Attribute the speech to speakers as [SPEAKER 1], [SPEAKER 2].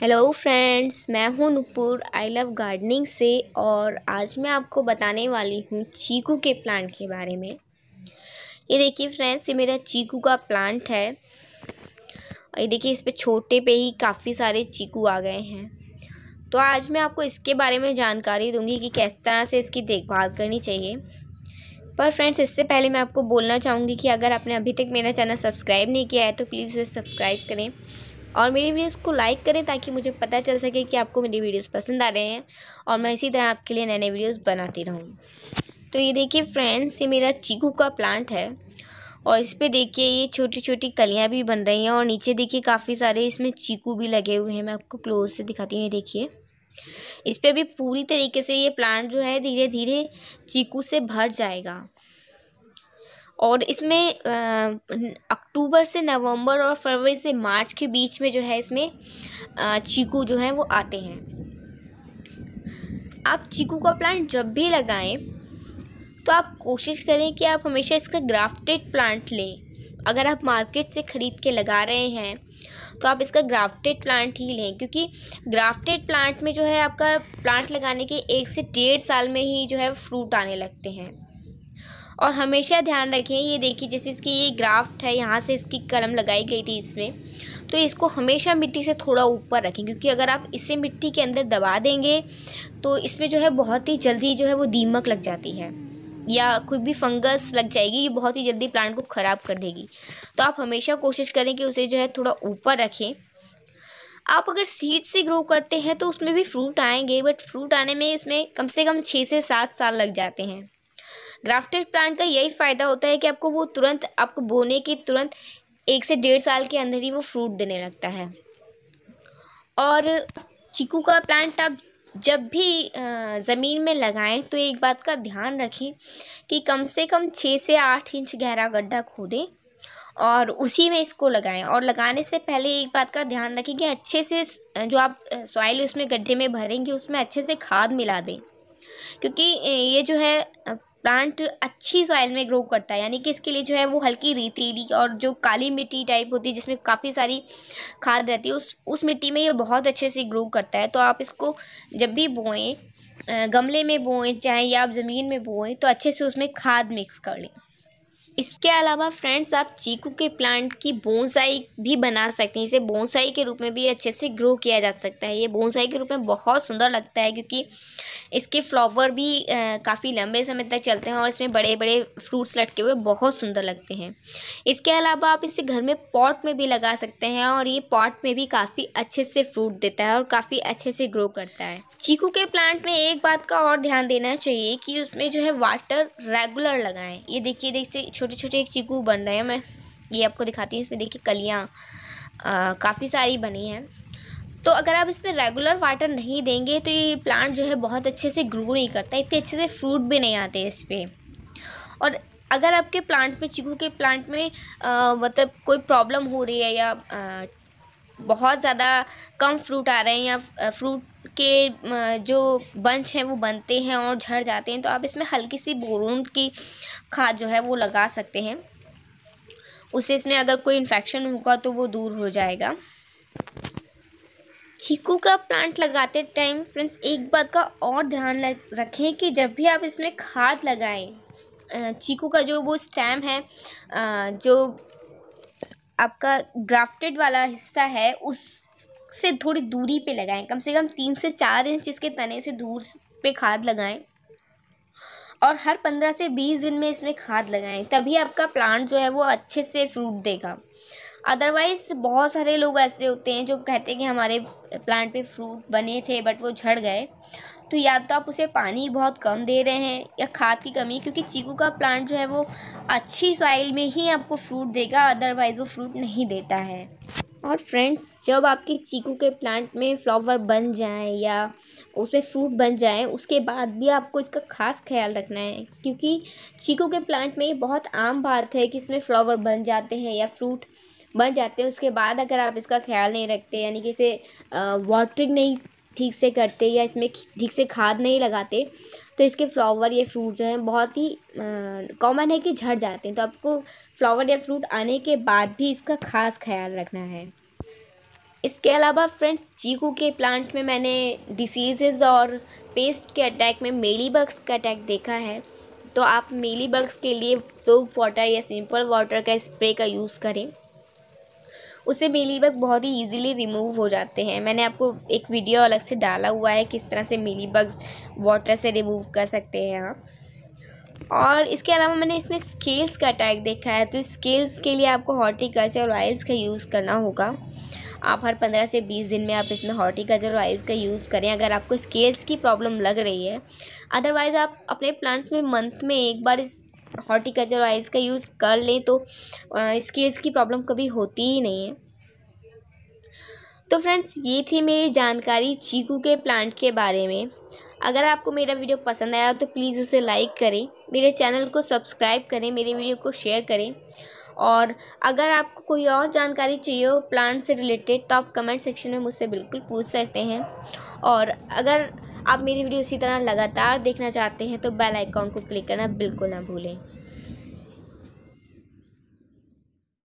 [SPEAKER 1] hello friends मैं हूं Nupur I love gardening से और आज मैं आपको बताने वाली हूं चीकू के प्लांट के बारे में ये देखिए फ्रेंड्स ये मेरा चीकू का प्लांट है और ये देखिए इस पर छोटे पे ही काफ़ी सारे चीकू आ गए हैं तो आज मैं आपको इसके बारे में जानकारी दूंगी कि किस तरह से इसकी देखभाल करनी चाहिए पर फ्रेंड्स इससे पहले मैं आपको बोलना चाहूँगी कि अगर आपने अभी तक मेरा चैनल सब्सक्राइब नहीं किया है तो प्लीज़ उसे सब्सक्राइब करें और मेरी वीडियोस को लाइक करें ताकि मुझे पता चल सके कि आपको मेरी वीडियोस पसंद आ रहे हैं और मैं इसी तरह आपके लिए नए नए वीडियोस बनाती रहूँ तो ये देखिए फ्रेंड्स ये मेरा चीकू का प्लांट है और इस पर देखिए ये छोटी छोटी कलियाँ भी बन रही हैं और नीचे देखिए काफ़ी सारे इसमें चीकू भी लगे हुए हैं मैं आपको क्लोज से दिखाती हूँ ये देखिए इस पर भी पूरी तरीके से ये प्लांट जो है धीरे धीरे चीकू से भर जाएगा और इसमें अक्टूबर से नवंबर और फरवरी से मार्च के बीच में जो है इसमें चीकू जो है वो आते हैं आप चीकू का प्लांट जब भी लगाएं तो आप कोशिश करें कि आप हमेशा इसका ग्राफ्टेड प्लांट लें अगर आप मार्केट से ख़रीद के लगा रहे हैं तो आप इसका ग्राफ्टेड प्लांट ही लें क्योंकि ग्राफ्टेड प्लांट में जो है आपका प्लांट लगाने के एक से डेढ़ साल में ही जो है फ्रूट आने लगते हैं और हमेशा ध्यान रखें ये देखिए जैसे इसकी ये ग्राफ्ट है यहाँ से इसकी कलम लगाई गई थी इसमें तो इसको हमेशा मिट्टी से थोड़ा ऊपर रखें क्योंकि अगर आप इसे मिट्टी के अंदर दबा देंगे तो इसमें जो है बहुत ही जल्दी जो है वो दीमक लग जाती है या कोई भी फंगस लग जाएगी ये बहुत ही जल्दी प्लांट को ख़राब कर देगी तो आप हमेशा कोशिश करें कि उसे जो है थोड़ा ऊपर रखें आप अगर सीड से ग्रो करते हैं तो उसमें भी फ्रूट आएंगे बट फ्रूट आने में इसमें कम से कम छः से सात साल लग जाते हैं ग्राफ्टेड प्लांट का यही फ़ायदा होता है कि आपको वो तुरंत आपको बोने के तुरंत एक से डेढ़ साल के अंदर ही वो फ्रूट देने लगता है और चीकू का प्लांट आप जब भी ज़मीन में लगाएं तो एक बात का ध्यान रखें कि कम से कम छः से आठ इंच गहरा गड्ढा खोदें और उसी में इसको लगाएं और लगाने से पहले एक बात का ध्यान रखें कि अच्छे से जो आप सॉइल उसमें गड्ढे में भरेंगे उसमें अच्छे से खाद मिला दें क्योंकि ये जो है प्लांट अच्छी सॉइल में ग्रो करता है यानी कि इसके लिए जो है वो हल्की रेतीली और जो काली मिट्टी टाइप होती है जिसमें काफ़ी सारी खाद रहती है उस उस मिट्टी में ये बहुत अच्छे से ग्रो करता है तो आप इसको जब भी बोएँ गमले में बोएं चाहे या आप ज़मीन में बोएं तो अच्छे से उसमें खाद मिक्स कर लें इसके अलावा फ्रेंड्स आप चीकू के प्लांट की बोनसाई भी बना सकते हैं इसे बोनसाई के रूप में भी अच्छे से ग्रो किया जा सकता है ये बोनसाई के रूप में बहुत सुंदर लगता है क्योंकि इसके फ्लावर भी काफ़ी लंबे समय तक चलते हैं और इसमें बड़े बड़े फ्रूट्स लटके हुए बहुत सुंदर लगते हैं इसके अलावा आप इसे घर में पॉट में भी लगा सकते हैं और ये पॉट में भी काफ़ी अच्छे से फ्रूट देता है और काफ़ी अच्छे से ग्रो करता है चीकू के प्लांट में एक बात का और ध्यान देना चाहिए कि उसमें जो है वाटर रेगुलर लगाएं ये देखिए देखिए छोटे छोटे एक चीकू बन रहे हैं मैं ये आपको दिखाती हूँ इसमें देखिए कलियाँ काफ़ी सारी बनी हैं तो अगर आप इसमें रेगुलर वाटर नहीं देंगे तो ये प्लांट जो है बहुत अच्छे से ग्रो नहीं करता इतने अच्छे से फ्रूट भी नहीं आते इस पर और अगर आपके प्लांट में चीकू के प्लांट में आ, मतलब कोई प्रॉब्लम हो रही है या आ, बहुत ज़्यादा कम फ्रूट आ रहे हैं या फ्रूट के जो बंच हैं वो बनते हैं और झड़ जाते हैं तो आप इसमें हल्की सी बोरून की खाद जो है वो लगा सकते हैं उससे इसमें अगर कोई इन्फेक्शन होगा तो वो दूर हो जाएगा चीकू का प्लांट लगाते टाइम फ्रेंड्स एक बात का और ध्यान रखें कि जब भी आप इसमें खाद लगाएं चीकू का जो वो स्टैम है जो आपका ग्राफ्टेड वाला हिस्सा है उस से थोड़ी दूरी पे लगाएं कम से कम तीन से चार इंच इसके तने से दूर पे खाद लगाएं और हर पंद्रह से बीस दिन में इसमें खाद लगाएं तभी आपका प्लांट जो है वो अच्छे से फ्रूट देगा अदरवाइज़ बहुत सारे लोग ऐसे होते हैं जो कहते हैं कि हमारे प्लांट पे फ्रूट बने थे बट वो झड़ गए तो या तो आप उसे पानी बहुत कम दे रहे हैं या खाद की कमी क्योंकि चीकू का प्लांट जो है वो अच्छी सॉइल में ही आपको फ्रूट देगा अदरवाइज़ वो फ्रूट नहीं देता है और फ्रेंड्स जब आपके चीकू के प्लांट में फ्लावर बन जाए या उसमें फ्रूट बन जाए उसके बाद भी आपको इसका खास ख्याल रखना है क्योंकि चीकू के प्लांट में बहुत आम बात है कि इसमें फ्लावर बन जाते हैं या फ्रूट बन जाते हैं उसके बाद अगर आप इसका ख्याल नहीं रखते यानी कि इसे वाटरिंग नहीं ठीक से करते या इसमें ठीक से खाद नहीं लगाते तो इसके फ्लावर या फ्रूट जो हैं बहुत ही कॉमन है कि झड़ जाते हैं तो आपको फ्लावर या फ्रूट आने के बाद भी इसका खास ख्याल रखना है इसके अलावा फ्रेंड्स चीकू के प्लांट में मैंने डिसीज़ और पेस्ट के अटैक में मेली बग्स का अटैक देखा है तो आप मेली बग्स के लिए सोप वाटर या सिंपल वाटर का स्प्रे का यूज़ करें उससे मिली बग्स बहुत ही ईजिली रिमूव हो जाते हैं मैंने आपको एक वीडियो अलग से डाला हुआ है किस तरह से मिली बग्स वाटर से रिमूव कर सकते हैं आप और इसके अलावा मैंने इसमें स्केल्स का टैग देखा है तो स्केल्स के लिए आपको हॉर्टिकल्चर ऑयल्स का यूज़ करना होगा आप हर पंद्रह से बीस दिन में आप इसमें हॉर्टिकल्चर ऑयल्स का यूज़ करें अगर आपको स्केल्स की प्रॉब्लम लग रही है अदरवाइज़ आप अपने प्लांट्स में मंथ में एक बार इस हॉर्टिकल्चर वाइज का यूज़ कर लें तो इसकी इसकी प्रॉब्लम कभी होती ही नहीं है तो फ्रेंड्स ये थी मेरी जानकारी चीकू के प्लांट के बारे में अगर आपको मेरा वीडियो पसंद आया तो प्लीज़ उसे लाइक करें मेरे चैनल को सब्सक्राइब करें मेरे वीडियो को शेयर करें और अगर आपको कोई और जानकारी चाहिए हो प्लांट से रिलेटेड तो आप कमेंट सेक्शन में मुझसे बिल्कुल पूछ सकते हैं और अगर आप मेरी वीडियो इसी तरह लगातार देखना चाहते हैं तो बेल आइकॉन को क्लिक करना बिल्कुल ना भूलें